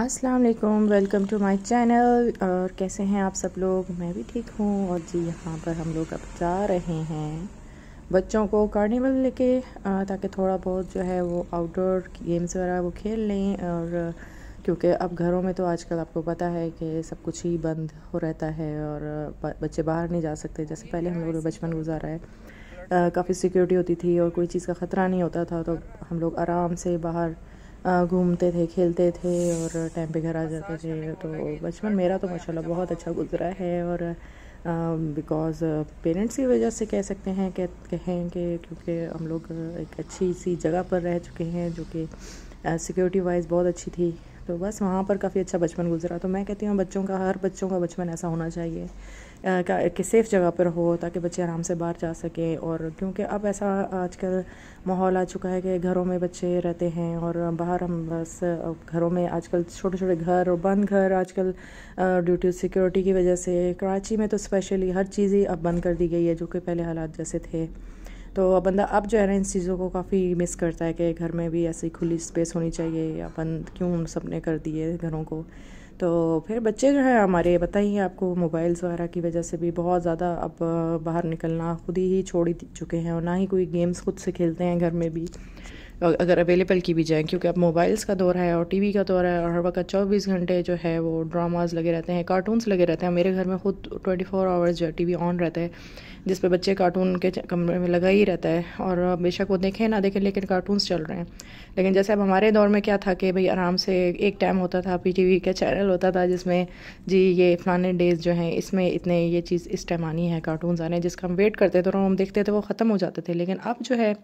अस्सलाम वालेकुम welcome to my channel और कैसे हैं आप सब लोग मैं भी ठीक हूँ और जी यहाँ पर हम लोग अब जा रहे हैं बच्चों को कार्निवल लेके ताकि थोड़ा बहुत जो है वो आउटडोर गेम्स वगैरह वो खेल लें और क्योंकि अब घरों में तो आजकल आपको पता है कि सब कुछ ही बंद हो रहता है और बच्चे बाहर नहीं जा सकते जैसे पहले हम लोगों ने बचपन गुजारा है काफ़ी सिक्योरिटी होती थी और कोई चीज़ का ख़तरा नहीं होता था तो हम लोग आराम से बाहर घूमते थे खेलते थे और टाइम पे घर आ जाते थे तो बचपन मेरा तो माशाल्लाह बहुत अच्छा गुजरा है और बिकॉज़ पेरेंट्स की वजह से कह सकते हैं कह कहें कि क्योंकि हम लोग एक अच्छी सी जगह पर रह चुके हैं जो कि सिक्योरिटी वाइज बहुत अच्छी थी तो बस वहाँ पर काफ़ी अच्छा बचपन गुजरा तो मैं कहती हूँ बच्चों का हर बच्चों का बचपन ऐसा होना चाहिए कि सेफ़ जगह पर हो ताकि बच्चे आराम से बाहर जा सकें और क्योंकि अब ऐसा आजकल माहौल आ चुका है कि घरों में बच्चे रहते हैं और बाहर हम बस घरों में आजकल छोटे छोटे घर और बंद घर आजकल ड्यूटी सिक्योरिटी की वजह से कराची में तो स्पेशली हर चीज़ ही अब बंद कर दी गई है जो कि पहले हालात जैसे थे तो बंदा अब जो है ना इन चीज़ों को काफ़ी मिस करता है कि घर में भी ऐसी खुली स्पेस होनी चाहिए या बंद क्यों सब ने कर दिए घरों को तो फिर बच्चे जो है हमारे बताइए आपको मोबाइल्स वगैरह की वजह से भी बहुत ज़्यादा अब बाहर निकलना खुद ही छोड़ ही चुके हैं और ना ही कोई गेम्स खुद से खेलते हैं घर में भी अगर अवेलेबल की भी जाएँ क्योंकि अब मोबाइल्स का दौर है और टीवी का दौर है और हर वक्त चौबीस घंटे जो है वो ड्रामाज लगे रहते हैं कार्टून्स लगे रहते हैं मेरे घर में खुद ट्वेंटी फोर आवर्स जो है टी ऑन रहता है जिस पर बच्चे कार्टून के कमरे में लगा ही रहता है और बेशक वो देखें ना देखें लेकिन कार्टून्स चल रहे हैं लेकिन जैसे अब हमारे दौर में क्या था कि भाई आराम से एक टाइम होता था पी टी का चैनल होता था जिसमें जी ये फलाने डेज़ जो हैं इसमें इतने ये चीज़ इस टाइम आनी है कार्टून्स आने जिसका हम वेट करते थे और हम देखते थे वो ख़त्म हो जाते थे लेकिन अब जो है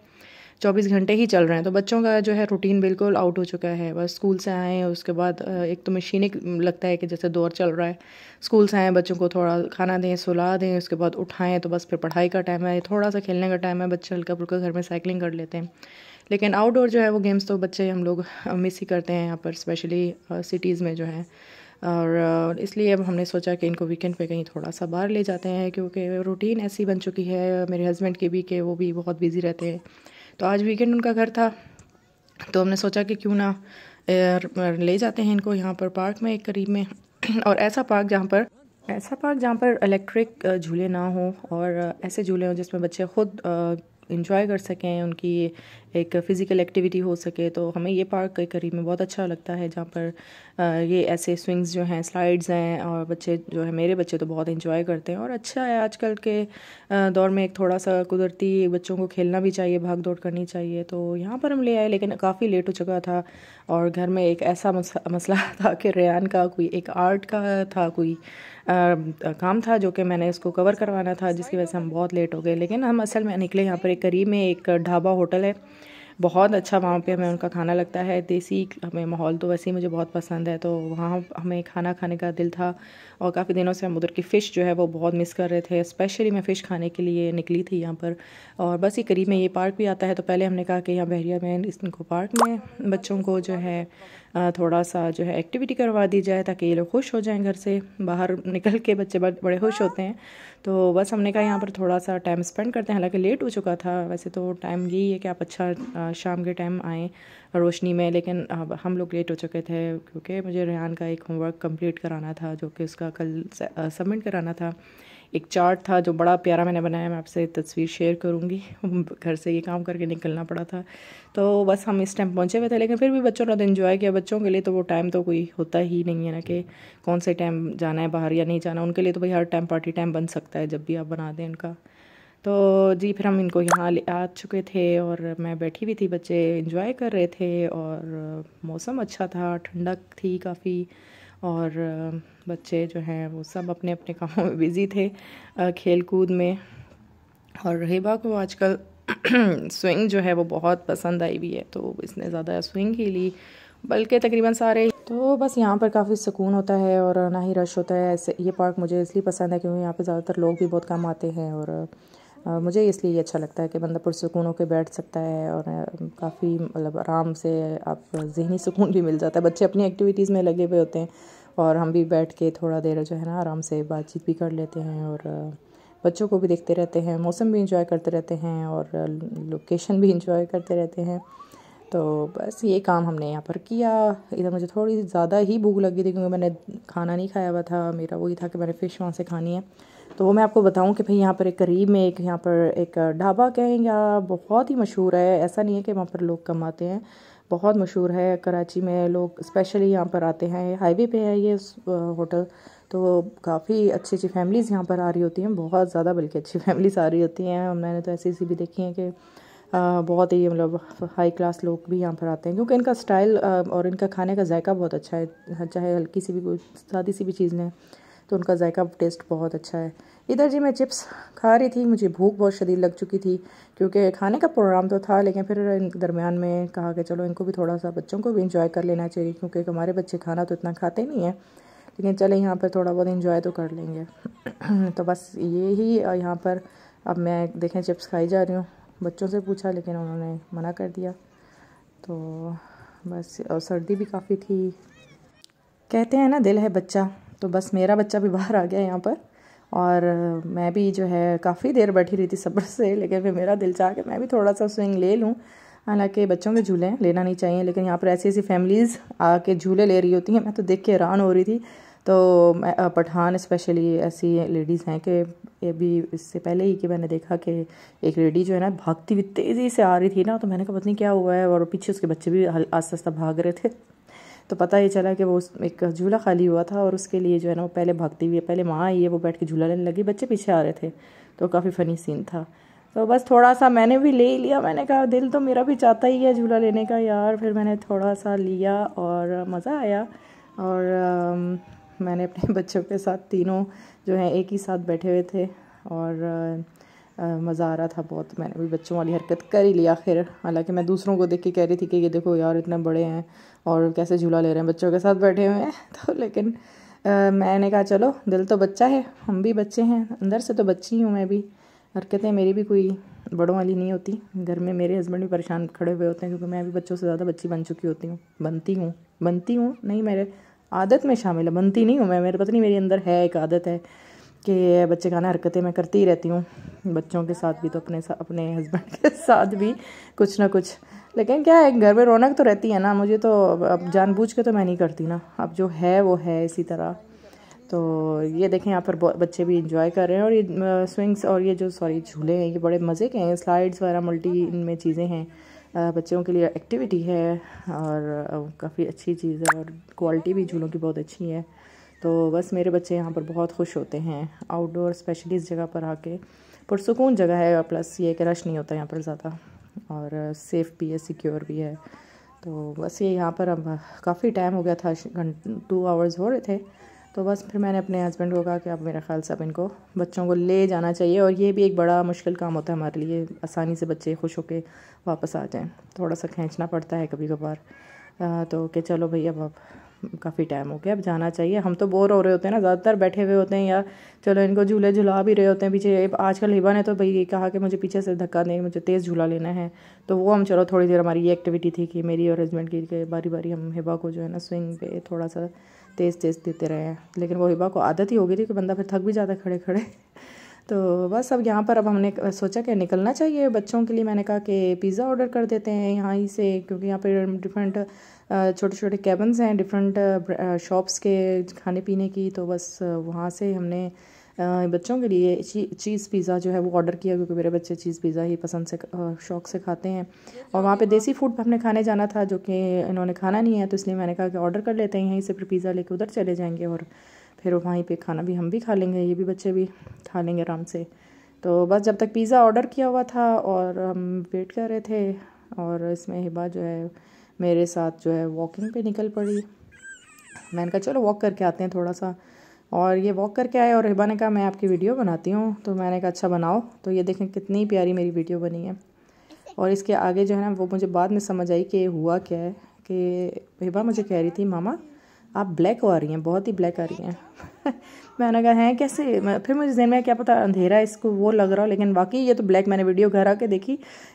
चौबीस घंटे ही चल रहे हैं तो बच्चों का जो है रूटीन बिल्कुल आउट हो चुका है बस स्कूल से आए उसके बाद एक तो एक लगता है कि जैसे दौर चल रहा है स्कूल से आए बच्चों को थोड़ा खाना दें सुला दें उसके बाद उठाएं तो बस फिर पढ़ाई का टाइम है थोड़ा सा खेलने का टाइम है बच्चे हल्का फुल्का घर में साइकिलिंग कर लेते हैं लेकिन आउटडोर जो है वो गेम्स तो बच्चे हम लोग मिस ही करते हैं यहाँ पर स्पेशली सिटीज़ में जो है और इसलिए अब हमने सोचा कि इनको वीकेंड पे कहीं थोड़ा सा बाहर ले जाते हैं क्योंकि रूटीन ऐसी बन चुकी है मेरे हस्बैंड की भी कि वो भी बहुत बिज़ी रहते हैं तो आज वीकेंड उनका घर था तो हमने सोचा कि क्यों ना ले जाते हैं इनको यहाँ पर पार्क में एक करीब में और ऐसा पार्क जहाँ पर ऐसा पार्क जहाँ पर इलेक्ट्रिक झूले ना हो और ऐसे झूले हों जिसमें बच्चे खुद इंजॉय कर सकें उनकी एक फ़िज़िकल एक्टिविटी हो सके तो हमें ये पार्क के करीब में बहुत अच्छा लगता है जहाँ पर ये ऐसे स्विंग्स जो हैं स्लाइड्स हैं और बच्चे जो है मेरे बच्चे तो बहुत इन्जॉय करते हैं और अच्छा है आजकल के दौर में एक थोड़ा सा कुदरती बच्चों को खेलना भी चाहिए भाग दौड़ करनी चाहिए तो यहाँ पर हम ले आए लेकिन काफ़ी लेट हो चुका था और घर में एक ऐसा मसला था कि रेन का कोई एक आर्ट का था कोई आ, काम था जो कि मैंने इसको कवर करवाना था जिसकी वजह से हम बहुत लेट हो गए लेकिन हम असल में निकले यहाँ पर एक करीब में एक ढाबा होटल है बहुत अच्छा वहाँ पे हमें उनका खाना लगता है देसी हमें माहौल तो वैसे ही मुझे बहुत पसंद है तो वहाँ हमें खाना खाने का दिल था और काफ़ी दिनों से हम उधर की फ़िश जो है वो बहुत मिस कर रहे थे स्पेशली मैं फ़िश खाने के लिए निकली थी यहाँ पर और बस ये करीब में ये पार्क भी आता है तो पहले हमने कहा कि यहाँ बहरिया में इनको पार्क में बच्चों को जो है थोड़ा सा जो है एक्टिविटी करवा दी जाए ताकि ये लोग खुश हो जाएं घर से बाहर निकल के बच्चे बड़े खुश होते हैं तो बस हमने कहा यहाँ पर थोड़ा सा टाइम स्पेंड करते हैं हालांकि लेट हो चुका था वैसे तो टाइम यही है कि आप अच्छा शाम के टाइम आएँ रोशनी में लेकिन हम लोग लेट हो चुके थे क्योंकि मुझे रेहान का एक होमवर्क कम्प्लीट कराना था जो कि उसका कल सबमिट कराना था एक चार्ट था जो बड़ा प्यारा मैंने बनाया मैं आपसे तस्वीर शेयर करूँगी घर से ये काम करके निकलना पड़ा था तो बस हम इस टाइम पहुँचे हुए थे लेकिन फिर भी बच्चों ने तो इन्जॉय किया बच्चों के लिए तो वो टाइम तो कोई होता ही नहीं है ना कि कौन से टाइम जाना है बाहर या नहीं जाना उनके लिए तो भाई हर टाइम पार्टी टाइम बन सकता है जब भी आप बना दें उनका तो जी फिर हम इनको यहाँ ले आ चुके थे और मैं बैठी हुई थी बच्चे इन्जॉय कर रहे थे और मौसम अच्छा था ठंडक थी काफ़ी और बच्चे जो हैं वो सब अपने अपने कामों में बिज़ी थे खेल कूद में और रहीबा को आजकल स्विंग जो है वो बहुत पसंद आई हुई है तो इसने ज़्यादा स्विंग ही ली बल्कि तकरीबन सारे तो बस यहाँ पर काफ़ी सुकून होता है और ना ही रश होता है ऐसे ये पार्क मुझे इसलिए पसंद है क्योंकि यहाँ पे ज़्यादातर लोग भी बहुत कम आते हैं और मुझे इसलिए अच्छा लगता है कि बंदा पुरसकून होकर बैठ सकता है और काफ़ी मतलब आराम से आप जहनी सुकून भी मिल जाता है बच्चे अपनी एक्टिविटीज़ में लगे हुए होते हैं और हम भी बैठ के थोड़ा देर जो है ना आराम से बातचीत भी कर लेते हैं और बच्चों को भी देखते रहते हैं मौसम भी इंजॉय करते रहते हैं और लोकेशन भी इंजॉय करते रहते हैं तो बस ये काम हमने यहाँ पर किया इधर मुझे थोड़ी ज़्यादा ही भूख लगी थी क्योंकि मैंने खाना नहीं खाया हुआ था मेरा वही था कि मैंने फ़िश वहाँ से खानी है तो वो मैं आपको बताऊं कि भाई यहाँ पर एक करीब में एक यहाँ पर एक ढाबा कहें या बहुत ही मशहूर है ऐसा नहीं है कि वहाँ पर लोग कम आते हैं बहुत मशहूर है कराची में लोग स्पेशली यहाँ पर आते हैं हाईवे पे है ये होटल तो काफ़ी अच्छी अच्छी फैमिलीज़ यहाँ पर आ रही होती हैं बहुत ज़्यादा बल्कि अच्छी फैमिलीज़ आ रही होती हैं मैंने तो ऐसी ऐसी भी देखी हैं कि बहुत ही मतलब हाई क्लास लोग भी यहाँ पर आते हैं क्योंकि इनका स्टाइल और इनका खाने का जायका बहुत अच्छा है चाहे हल्की सी भी कोई सादी सी भी चीज़ लें तो उनका जायका टेस्ट बहुत अच्छा है इधर जी मैं चिप्स खा रही थी मुझे भूख बहुत शदीद लग चुकी थी क्योंकि खाने का प्रोग्राम तो था लेकिन फिर इन दरमियान में कहा कि चलो इनको भी थोड़ा सा बच्चों को भी इंजॉय कर लेना चाहिए क्योंकि हमारे बच्चे खाना तो इतना खाते नहीं हैं लेकिन चले यहाँ पर थोड़ा बहुत इन्जॉय तो कर लेंगे तो बस ये ही यहाँ पर अब मैं देखें चिप्स खाई जा रही हूँ बच्चों से पूछा लेकिन उन्होंने मना कर दिया तो बस और सर्दी भी काफ़ी थी कहते हैं ना दिल है बच्चा तो बस मेरा बच्चा भी बाहर आ गया यहाँ पर और मैं भी जो है काफ़ी देर बैठी रही थी सब्र से लेकिन फिर मेरा दिल चाह के मैं भी थोड़ा सा स्विंग ले लूँ हालांकि बच्चों के झूले लेना नहीं चाहिए लेकिन यहाँ पर ऐसी ऐसी फैमिलीज़ आके झूले ले रही होती हैं मैं तो देख के हैरान हो रही थी तो पठान स्पेशली ऐसी लेडीज़ हैं कि अभी इससे पहले ही कि मैंने देखा कि एक लेडी जो है ना भागती हुई तेज़ी से आ रही थी ना तो मैंने कहा पता नहीं क्या हुआ है और पीछे उसके बच्चे भी आस्ता आस्ते भाग रहे थे तो पता ही चला कि वो एक झूला खाली हुआ था और उसके लिए जो है ना वो पहले भागती हुई है पहले माँ आई है वो बैठ के झूला लेने लगी बच्चे पीछे आ रहे थे तो काफ़ी फ़नी सीन था तो बस थोड़ा सा मैंने भी ले लिया मैंने कहा दिल तो मेरा भी चाहता ही है झूला लेने का यार फिर मैंने थोड़ा सा लिया और मज़ा आया और आ, मैंने अपने बच्चों के साथ तीनों जो हैं एक ही साथ बैठे हुए थे और मज़ा आ रहा था बहुत मैंने भी बच्चों वाली हरकत कर ही लिया फिर हालांकि मैं दूसरों को देख के कह रही थी कि ये देखो यार इतने बड़े हैं और कैसे झूला ले रहे हैं बच्चों के साथ बैठे हुए हैं तो लेकिन आ, मैंने कहा चलो दिल तो बच्चा है हम भी बच्चे हैं अंदर से तो बच्ची हूँ मैं भी हरकतें मेरी भी कोई बड़ों वाली नहीं होती घर में मेरे हस्बैंड भी परेशान खड़े हुए होते हैं क्योंकि मैं भी बच्चों से ज़्यादा बच्ची बन चुकी होती हूँ बनती हूँ बनती हूँ नहीं मेरे आदत में शामिल है बनती नहीं हूँ मैं मेरे पता नहीं मेरे अंदर है एक आदत है कि बच्चे गाना हरकतें मैं करती ही रहती हूँ बच्चों के साथ भी तो अपने सा, अपने हस्बैंड के साथ भी कुछ ना कुछ लेकिन क्या है घर में रौनक तो रहती है ना मुझे तो अब जानबूझ के तो मैं नहीं करती ना अब जो है वो है इसी तरह तो ये देखें यहाँ पर बच्चे भी इंजॉय कर रहे हैं और ये स्विंग्स और ये जो सॉरी झूले हैं ये बड़े मज़े के हैं स्लाइड्स वगैरह मल्टी इनमें चीज़ें हैं बच्चों के लिए एक्टिविटी है और काफ़ी अच्छी चीज़ है और क्वालिटी भी झूलों की बहुत अच्छी है तो बस मेरे बच्चे यहाँ पर बहुत खुश होते हैं आउटडोर स्पेशली इस जगह पर आके पुरसकून जगह है और प्लस ये कि रश नहीं होता यहाँ पर ज़्यादा और सेफ़ भी है सिक्योर भी है तो बस ये यहाँ पर अब काफ़ी टाइम हो गया था टू आवर्स हो रहे थे तो बस फिर मैंने अपने हस्बैंड को कहा कि अब मेरे ख्याल से अब इनको बच्चों को ले जाना चाहिए और ये भी एक बड़ा मुश्किल काम होता है हमारे लिए आसानी से बच्चे खुश होकर वापस आ जाएँ थोड़ा सा खींचना पड़ता है कभी कभार तो कि चलो भैया अब काफ़ी टाइम हो गया अब जाना चाहिए हम तो बोर हो रहे होते हैं ना ज़्यादातर बैठे हुए होते हैं या चलो इनको झूले झूला भी रहे होते हैं पीछे आजकल हिबा ने तो भाई ये कहा कि मुझे पीछे से धक्का नहीं मुझे तेज़ झूला लेना है तो वो हम चलो थोड़ी देर हमारी ये एक्टिविटी थी कि मेरी और हस्बैंड की बारी बारी हम हिबा को जो है ना स्विंग पे थोड़ा सा तेज़ तेज़ देते रहे हैं लेकिन वो हिबा को आदत ही हो गई थी कि बंदा फिर थक भी जाता खड़े खड़े तो बस अब यहाँ पर अब हमने सोचा कि निकलना चाहिए बच्चों के लिए मैंने कहा कि पिज़्ज़ा ऑर्डर कर देते हैं यहाँ ही से क्योंकि यहाँ पर डिफरेंट छोटे छोटे कैबन्स हैं डिफरेंट शॉप्स के खाने पीने की तो बस वहाँ से हमने बच्चों के लिए ची, चीज़ पिज़्ज़ा जो है वो ऑर्डर किया क्योंकि मेरे बच्चे चीज़ पिज़्ज़ा ही पसंद से शौक से खाते हैं और वहाँ पे देसी फूड हमने खाने जाना था जो कि इन्होंने खाना नहीं है तो इसलिए मैंने कहा कि ऑर्डर कर लेते हैं यहीं से फिर पिज़्ज़ा लेके उधर चले जाएंगे और फिर वहीं पे खाना भी हम भी खा लेंगे ये भी बच्चे भी खा लेंगे आराम से तो बस जब तक पिज़्ज़ा ऑर्डर किया हुआ था और हम वेट कर रहे थे और इसमें हिबा जो है मेरे साथ जो है वॉकिंग पे निकल पड़ी मैंने कहा चलो वॉक करके आते हैं थोड़ा सा और ये वॉक करके आए और हिबा ने कहा मैं आपकी वीडियो बनाती हूँ तो मैंने कहा अच्छा बनाओ तो ये देखें कितनी प्यारी मेरी वीडियो बनी है और इसके आगे जो है ना वो मुझे बाद में समझ आई कि हुआ क्या है कि हिबा मुझे कह रही थी मामा आप ब्लैक हो आ रही हैं बहुत ही ब्लैक आ रही हैं मैंने कहा है कैसे फिर मुझे जहन में क्या पता अंधेरा इसको वो लग रहा हो लेकिन बाकी ये तो ब्लैक मैंने वीडियो घर आके देखी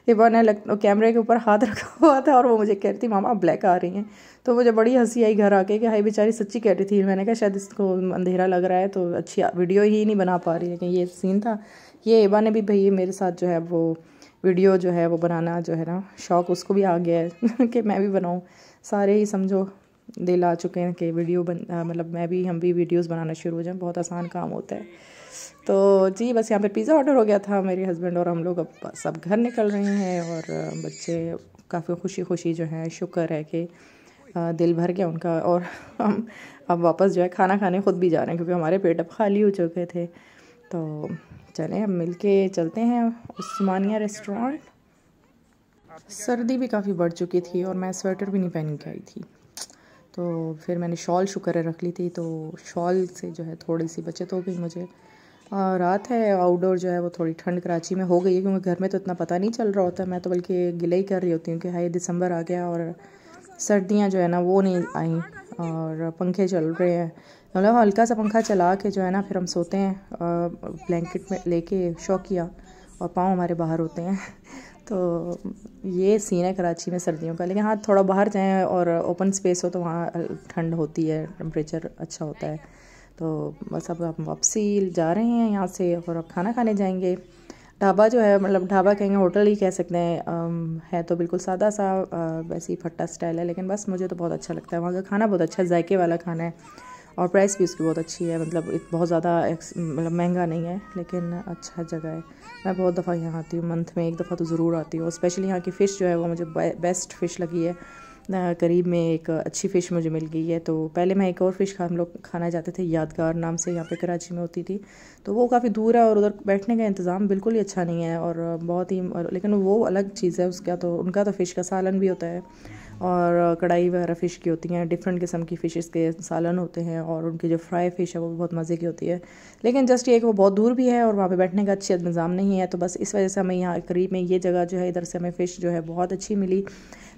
ये मैंने लग कैमरे के ऊपर हाथ रखा हुआ था और वो मुझे कह रही थी मामा आप ब्लैक आ रही हैं तो मुझे बड़ी हंसी आई घर आके कि हाई बेचारी सच्ची कह रही थी मैंने कहा शायद इसको अंधेरा लग रहा है तो अच्छी वीडियो ही नहीं बना पा रही है कि ये सीन था ये एबा ने भी भैया मेरे साथ जो है वो वीडियो जो है वो बनाना जो है ना शौक़ उसको भी आ गया है कि मैं भी बनाऊँ सारे ही समझो दिल आ चुके हैं कि वीडियो बन मतलब मैं भी हम भी वीडियोस बनाना शुरू हो जाएं बहुत आसान काम होता है तो जी बस यहाँ पर पिज़्ज़ा ऑर्डर हो गया था मेरे हस्बैंड और हम लोग अब सब घर निकल रहे हैं और बच्चे काफ़ी खुशी खुशी जो हैं शुक्र है कि दिल भर गया उनका और हम अब वापस जो है खाना खाने खुद भी जा रहे हैं क्योंकि हमारे पेट अब खाली हो चुके थे तो चलें अब मिल के चलते हैं उस्मानिया रेस्टोरेंट सर्दी भी काफ़ी बढ़ चुकी थी और मैं स्वेटर भी नहीं पहन के आई थी तो फिर मैंने शॉल शुक्र रख ली थी तो शॉल से जो है थोड़ी सी बचत हो गई मुझे और रात है आउटडोर जो है वो थोड़ी ठंड कराची में हो गई है क्योंकि घर में तो इतना पता नहीं चल रहा होता है मैं तो बल्कि गिले ही कर रही होती हूँ कि हाई दिसंबर आ गया और सर्दियाँ जो है ना वो नहीं आई और पंखे चल रहे हैं मतलब हल्का सा पंखा चला के जो है ना फिर हम सोते हैं ब्लैंकेट में लेके शौकिया और पाँव हमारे बाहर होते हैं तो ये सीन है कराची में सर्दियों का लेकिन हाँ थोड़ा बाहर जाएं और ओपन स्पेस हो तो वहाँ ठंड होती है टम्परेचर अच्छा होता है तो बस अब हम वापसी जा रहे हैं यहाँ से और अब खाना खाने जाएंगे ढाबा जो है मतलब ढाबा कहेंगे होटल ही कह सकते हैं है तो बिल्कुल सादा सा वैसे ही फट्टा स्टाइल है लेकिन बस मुझे तो बहुत अच्छा लगता है वहाँ का खाना बहुत अच्छा जायके वाला खाना है और प्राइस भी उसकी बहुत अच्छी है मतलब बहुत ज़्यादा मतलब महंगा नहीं है लेकिन अच्छा जगह है मैं बहुत दफ़ा यहाँ आती हूँ मंथ में एक दफ़ा तो ज़रूर आती हूँ स्पेशली यहाँ की फ़िश जो है वो मुझे बेस्ट फ़िश लगी है करीब में एक अच्छी फ़िश मुझे मिल गई है तो पहले मैं एक और फ़िश खा हम लोग खाना जाते थे यादगार नाम से यहाँ पे कराची में होती थी तो वो काफ़ी दूर है और उधर बैठने का इंतज़ाम बिल्कुल ही अच्छा नहीं है और बहुत ही लेकिन वो अलग चीज़ है उसका तो उनका तो फ़िश का सालन भी होता है और कढ़ाई वगैरह फ़िश की होती हैं डिफरेंट किस्म की फ़िशेज़ के सालन होते हैं और उनकी जो फ्राई फ़िश है वो बहुत मज़े की होती है लेकिन जस्ट ये कि वो बहुत दूर भी है और वहाँ पे बैठने का अच्छी निज़ाम नहीं है तो बस इस वजह से हमें यहाँ करीब में ये जगह जो है इधर से हमें फ़िश जो है बहुत अच्छी मिली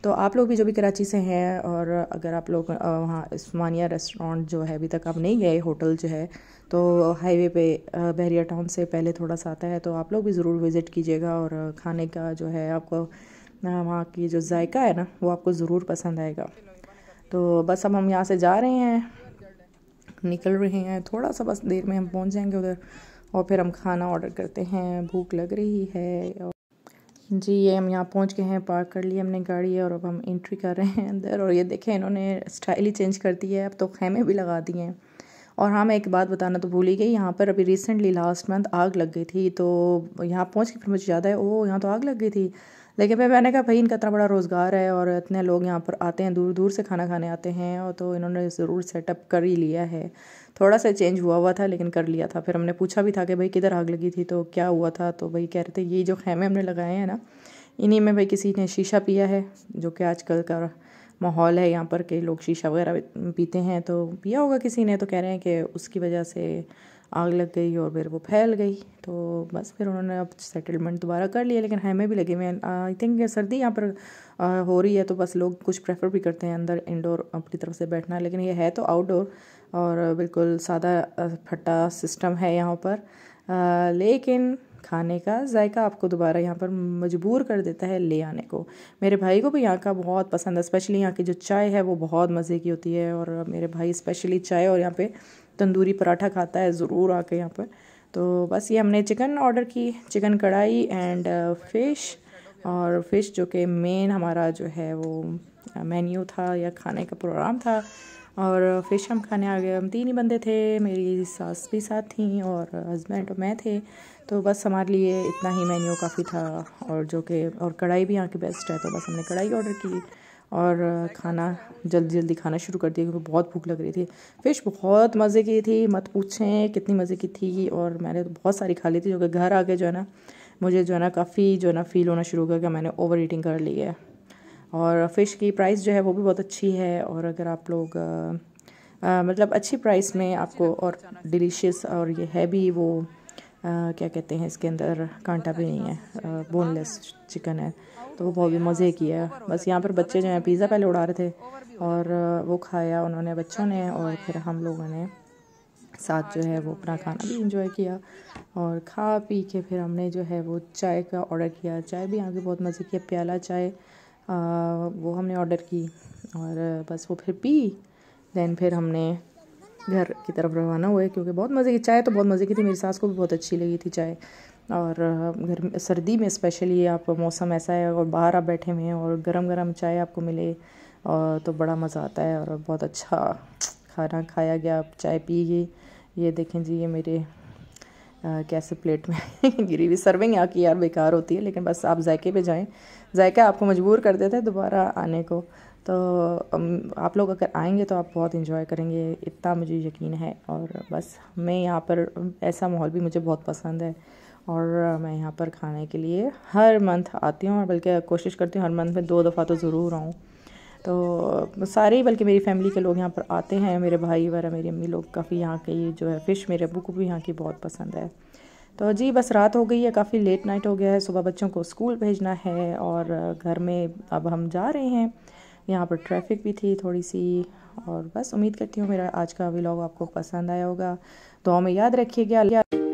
तो आप लोग भी जो भी कराची से हैं और अगर आप लोग वहाँ इस्मानिया रेस्टोरेंट जो है अभी तक आप नहीं गए होटल जो है तो हाईवे पे बहरिया टाउन से पहले थोड़ा सा आता है तो आप लोग भी ज़रूर विज़िट कीजिएगा और खाने का जो है आपको वहाँ की जो जायका है ना वो आपको ज़रूर पसंद आएगा तो बस अब हम यहाँ से जा रहे हैं निकल रहे हैं थोड़ा सा बस देर में हम पहुँच जाएंगे उधर और फिर हम खाना ऑर्डर करते हैं भूख लग रही है जी ये हम यहाँ पहुँच गए हैं पार्क कर लिए हमने गाड़ी है और अब हम एंट्री कर रहे हैं अंदर और ये देखें इन्होंने स्टाइल ही चेंज कर दी है अब तो खेमे भी लगा दिए हैं और हाँ मैं एक बात बताना तो भूल ही गई यहाँ पर अभी रिसेंटली लास्ट मंथ आग लग गई थी तो यहाँ पहुँच के फिर मुझे याद है ओ यहाँ तो आग लग गई थी लेकिन फिर मैंने कहा भाई इनका इतना बड़ा रोज़गार है और इतने लोग यहाँ पर आते हैं दूर दूर से खाना खाने आते हैं और तो इन्होंने ज़रूर सेटअप कर ही लिया है थोड़ा सा चेंज हुआ हुआ था लेकिन कर लिया था फिर हमने पूछा भी था कि भाई किधर आग लगी थी तो क्या हुआ था तो भाई कह रहे थे ये जो खेमे हमने लगाए हैं ना इन्हीं में भाई किसी ने शीशा पिया है जो कि आजकल का माहौल है यहाँ पर कई लोग शीशा वगैरह पीते हैं तो पिया होगा किसी ने तो कह रहे हैं कि उसकी वजह से आग लग गई और फिर वो फैल गई तो बस फिर उन्होंने अब सेटलमेंट दोबारा कर लिया लेकिन हमें भी लगे हुए हैं आई थिंक सर्दी यहाँ पर आ, हो रही है तो बस लोग कुछ प्रेफर भी करते हैं अंदर इंडोर अपनी तरफ से बैठना लेकिन ये है तो आउटडोर और बिल्कुल सादा फटा सिस्टम है यहाँ पर आ, लेकिन खाने का जायका आपको दोबारा यहाँ पर मजबूर कर देता है ले आने को मेरे भाई को भी यहाँ का बहुत पसंद है स्पेशली यहाँ की जो चाय है वो बहुत मज़े की होती है और मेरे भाई स्पेशली चाय और यहाँ पे तंदूरी पराठा खाता है ज़रूर आके यहाँ पर तो बस ये हमने चिकन ऑर्डर की chicken kadai and fish uh, और फ़िश जो कि मेन हमारा जो है वो मेन्यू uh, था या खाने का प्रोग्राम था और फ़िश हम खाने आ गए हम तीन ही बंदे थे मेरी सास भी साथ थी और हस्बैंड और मैं थे तो बस हमारे लिए इतना ही मेन्यू काफ़ी था और जो कि और कढ़ाई भी यहाँ की बेस्ट है तो बस हमने कढ़ाई ऑर्डर की और खाना जल्दी जल्दी खाना शुरू कर दिया क्योंकि बहुत भूख लग रही थी फ़िश बहुत मज़े की थी मत पूछें कितनी मज़े की थी और मैंने तो बहुत सारी खा ली थी जो कि घर आके जो है ना मुझे जो है ना काफ़ी जो है ना फ़ील होना शुरू हो गया कि मैंने ओवर ईटिंग कर ली है और फ़िश की प्राइस जो है वो भी बहुत अच्छी है और अगर आप लोग आ, मतलब अच्छी प्राइस में आपको और डिलीशियस और ये है भी वो क्या कहते हैं इसके अंदर कांटा भी नहीं है बोनलेस चिकन है तो वो बहुत ही मज़े की है बस यहाँ पर बच्चे जो हैं पिज़्ज़ा पहले उड़ा रहे थे और वो खाया उन्होंने बच्चों ने और फिर हम लोगों ने साथ जो है वो अपना खाना भी इंजॉय किया और खा पी के फिर हमने जो है वो चाय का ऑर्डर किया चाय भी यहाँ की बहुत मज़े की है प्याला चाय वो हमने ऑर्डर की और बस वो फिर पी दैन फिर हमने घर की तरफ रवाना हुए क्योंकि बहुत मज़े की चाय तो बहुत मज़े की थी मेरी सास को भी बहुत अच्छी लगी थी चाय और घर सर्दी में स्पेशली आप मौसम ऐसा है और बाहर आप बैठे हुए हैं और गरम गरम चाय आपको मिले और तो बड़ा मज़ा आता है और बहुत अच्छा खाना खाया गया आप चाय पी गई ये देखें जी ये मेरे आ, कैसे प्लेट में गिरी हुई सर्विंग यहाँ की यार बेकार होती है लेकिन बस आप जायके पे जाएँ जायका आपको मजबूर कर देते हैं दोबारा आने को तो आप लोग अगर आएंगे तो आप बहुत इन्जॉय करेंगे इतना मुझे यकीन है और बस मैं यहाँ पर ऐसा माहौल भी मुझे बहुत पसंद है और मैं यहाँ पर खाने के लिए हर मंथ आती हूँ और बल्कि कोशिश करती हूँ हर मंथ में दो दफ़ा तो ज़रूर आऊँ तो सारे बल्कि मेरी फैमिली के लोग यहाँ पर आते हैं मेरे भाई वगैरह मेरी अम्मी लोग काफ़ी यहाँ की जो है फ़िश मेरे अबू को भी यहाँ की बहुत पसंद है तो जी बस रात हो गई है काफ़ी लेट नाइट हो गया है सुबह बच्चों को स्कूल भेजना है और घर में अब हम जा रहे हैं यहाँ पर ट्रैफिक भी थी थोड़ी सी और बस उम्मीद करती हूँ मेरा आज का व्लॉग आपको पसंद आया होगा तो हमें याद रखिएगा